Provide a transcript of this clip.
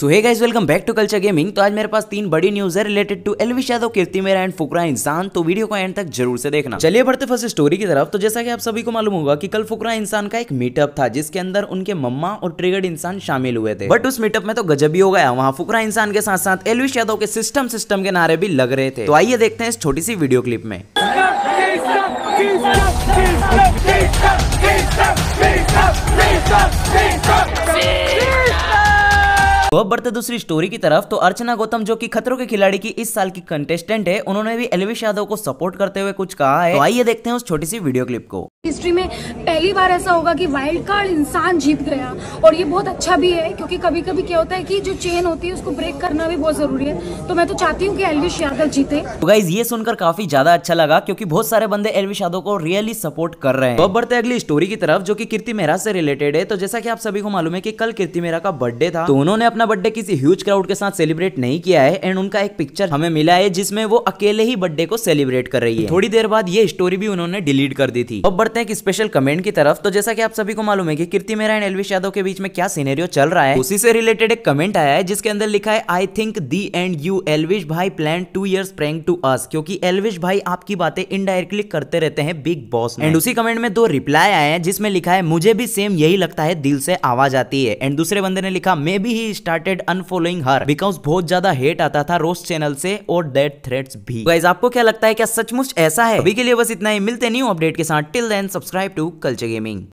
so hey guys welcome back to culture gaming तो आज मेरे पास तीन बड़ी न्यूज है related to Elvish Yadav Kirti Mehra and फुकरा इंसान तो वीडियो को एंड तक जरूर से देखना चलिए बढ़ते फर्स्ट स्टोरी की तरफ तो जैसा कि आप सभी को मालूम होगा कि कल फुकरा इंसान का एक मीटअप था जिसके अंदर उनके मम्मा और ट्रिगर्ड इंसान शामिल हुए थे बट उस मीटअप में तो गजब भी हो गया वहाँ फुकरा इंसान के साथ साथ एलविश यादव के सिस्टम सिस्टम के नारे भी लग रहे थे तो आइए देखते हैं इस छोटी सी वीडियो क्लिप में तो अब बढ़ते दूसरी स्टोरी की तरफ तो अर्चना गौतम जो कि खतरों के खिलाड़ी की इस साल की कंटेस्टेंट है उन्होंने भी एलविश यादव को सपोर्ट करते हुए कुछ कहा है तो आइए देखते हैं उस छोटी सी वीडियो क्लिप को हिस्ट्री में पहली बार ऐसा होगा कि वाइल्ड कार्ड इंसान जीत गया और ये बहुत अच्छा भी है क्योंकि कभी कभी क्या होता है कि जो चेन होती है उसको ब्रेक करना भी बहुत जरूरी है तो मैं तो चाहती हूँ कि एलविश यादव जीते तो गाइज ये सुनकर काफी ज्यादा अच्छा लगा क्योंकि बहुत सारे बंदे एलविश यादव को रियली सपोर्ट कर रहे हैं तो अब बढ़ते अगली स्टोरी की तरफ जो की कीर्ति मेहरा से रिलेटेड है तो जैसा की आप सभी को मालूम है की कल कीर्ति मेहरा का बर्थडे था तो उन्होंने अपना अपना बर्थडे किसी ह्यूज क्राउड के साथ सेलिब्रेट नहीं किया है एंड उनका एक पिक्चर हमें मिला है जिसमें वो अकेले ही बर्थडे को सेलिब्रेट कर रही है थोड़ी देर बाद ये स्टोरी भी उन्होंने डिलीट कर दी थी अब बढ़ते हैं एक स्पेशल कमेंट की तरफ तो जैसा की आप सभी को मालूम है की कीर्ति मेरा एंड एलविश यादव के बीच में क्या सीनेरियो चल रहा है उसी से रिलेटेड एक कमेंट आया है जिसके अंदर लिखा है I think the and you Elvish भाई plan two years prank to us क्योंकि एलविश भाई आपकी बातें इनडायरेक्टली करते रहते हैं बिग बॉस एंड उसी कमेंट में दो रिप्लाई आए हैं जिसमें लिखा है मुझे भी सेम यही लगता है दिल से आवाज आती है एंड दूसरे बंदे ने लिखा maybe he started unfollowing her because बहुत ज्यादा हेट आता था रोज चैनल से और डेट थ्रेट्स भी गाइज आपको क्या लगता है क्या सचमुच ऐसा है अभी के लिए बस इतना ही मिलते न्यू अपडेट के साथ till then subscribe to culture gaming